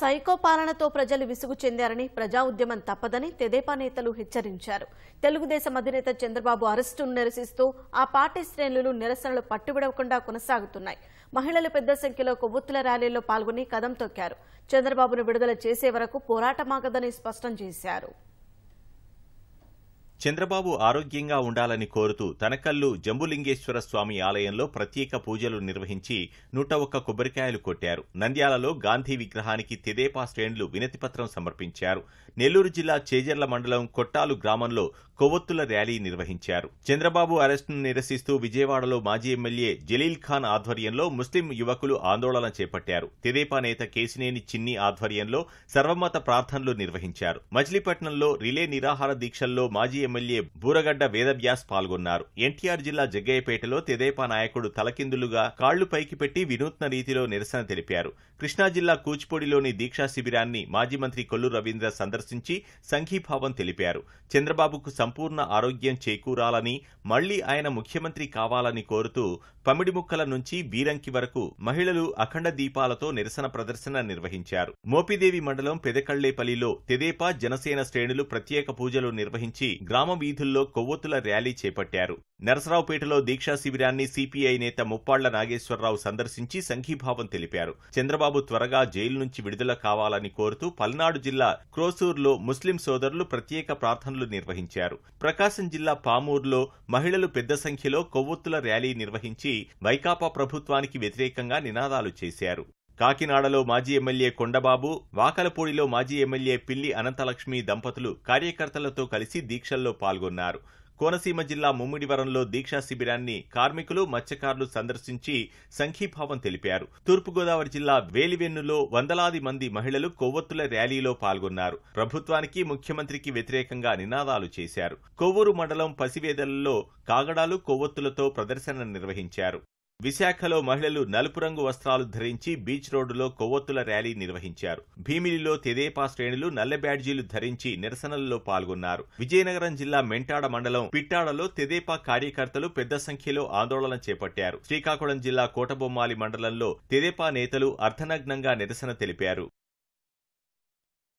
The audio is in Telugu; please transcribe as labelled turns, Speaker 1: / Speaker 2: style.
Speaker 1: సైకో పాలనతో ప్రజలు విసుగు చెందారని ప్రజా ఉద్యమం తప్పదని తెదేపా నేతలు హెచ్చరించారు తెలుగుదేశం అధినేత చంద్రబాబు అరెస్టును నిరసిస్తూ ఆ పార్టీ శ్రేణులు నిరసనలు పట్టుబిడవకుండా కొనసాగుతున్నాయి మహిళలు పెద్ద సంఖ్యలో కొవ్వొత్తుల ర్యాలీల్లో పాల్గొని కదం తొక్కారు చంద్రబాబును విడుదల చేసే వరకు పోరాటమాగదని స్పష్టం చేశారు
Speaker 2: చంద్రబాబు ఆరోగ్యంగా ఉండాలని కోరుతూ తనకల్లు జంబులింగేశ్వర స్వామి ఆలయంలో ప్రత్యేక పూజలు నిర్వహించి నూట ఒక్క కొబ్బరికాయలు కొట్టారు నంద్యాలలో గాంధీ విగ్రహానికి తెదేపా శ్రేణులు వినతిపత్రం సమర్పించారు నెల్లూరు జిల్లా చేజర్ల మండలం కొట్టాలు గ్రామంలో కొవ్వొత్తుల ర్యాలీ నిర్వహించారు చంద్రబాబు అరెస్టును నిరసిస్తూ విజయవాడలో మాజీ ఎమ్మెల్యే జలీల్ ఖాన్ ఆధ్వర్యంలో ముస్లిం యువకులు ఆందోళన చేపట్టారు తెదేపా నేత కేసినేని చిన్ని ఆధ్వర్యంలో సర్వమత ప్రార్థనలు నిర్వహించారు మచిలీపట్నంలో రిలే నిరాహార దీక్షల్లో మాజీ ఎమ్మెల్యే బూరగడ్డ వేదవ్యాస్ పాల్గొన్నారు ఎన్టీఆర్ జిల్లా జగ్గయ్యపేటలో తెదేపా నాయకుడు తలకిందులుగా కాళ్లు పైకి పెట్టి వినూత్న రీతిలో నిరసన తెలిపారు కృష్ణా జిల్లా కూచిపూడిలోని దీక్షా శిబిరాన్ని మాజీ మంత్రి కొల్లు రవీంద్ర సందర్శించి సంఘీభావం తెలిపారు చంద్రబాబుకు సంపూర్ణ ఆరోగ్యం చేకూరాలని మళ్లీ ఆయన ముఖ్యమంత్రి కావాలని కోరుతూ పమిడి ముక్కల నుంచి బీరంకి వరకు మహిళలు అఖండ దీపాలతో నిరసన ప్రదర్శన నిర్వహించారు మోపిదేవి మండలం పెదకళ్లేపల్లిలో తెదేపా జనసేన శ్రేణులు ప్రత్యేక పూజలు నిర్వహించి గ్రామ గ్రామ వీధుల్లో కొవ్వొత్తుల ర్యాలీ చేపట్టారు నరసరావుపేటలో దీక్షా శిబిరాన్ని సిపిఐ నేత ముప్పాళ్ల నాగేశ్వరరావు సందర్శించి సంఘీభావం తెలిపారు చంద్రబాబు త్వరగా జైలు నుంచి విడుదల కావాలని కోరుతూ పల్నాడు జిల్లా క్రోసూర్లో ముస్లిం సోదరులు ప్రత్యేక ప్రార్థనలు నిర్వహించారు ప్రకాశం జిల్లా పామూర్లో మహిళలు పెద్ద సంఖ్యలో కొవ్వొత్తుల ర్యాలీ నిర్వహించి వైకాపా ప్రభుత్వానికి వ్యతిరేకంగా నినాదాలు చేశారు కాకినాడలో మాజీ ఎమ్మెల్యే కొండబాబు వాకలపూడిలో మాజీ ఎమ్మెల్యే పిల్లి అనంతలక్ష్మి దంపతులు కార్యకర్తలతో కలిసి దీక్షల్లో పాల్గొన్నారు కోనసీమ జిల్లా ముమ్మిడివరంలో దీక్షా శిబిరాన్ని కార్మికులు మత్స్యకారులు సందర్శించి సంఘీభావం తెలిపారు తూర్పుగోదావరి జిల్లా వేలివెన్నులో వందలాది మంది మహిళలు కొవ్వొత్తుల ర్యాలీలో పాల్గొన్నారు ప్రభుత్వానికి ముఖ్యమంత్రికి వ్యతిరేకంగా నినాదాలు చేశారు కొవ్వూరు మండలం పసివేదలలో కాగడాలు కొవ్వొత్తులతో ప్రదర్శన నిర్వహించారు విశాఖలో మహిళలు నలుపు రంగు వస్త్రాలు ధరించి బీచ్ రోడ్డులో కొవ్వొత్తుల ర్యాలీ నిర్వహించారు భీమిలిలో తెదేపా శ్రేణులు నల్ల బ్యాడ్జీలు ధరించి నిరసనల్లో పాల్గొన్నారు విజయనగరం జిల్లా మెంటాడ మండలం పిట్టాడలో తెదేపా కార్యకర్తలు పెద్ద సంఖ్యలో ఆందోళన చేపట్టారు శ్రీకాకుళం జిల్లా కోటబొమ్మాలి మండలంలో తెదేపా నేతలు అర్ధనగ్నంగా నిరసన తెలిపారు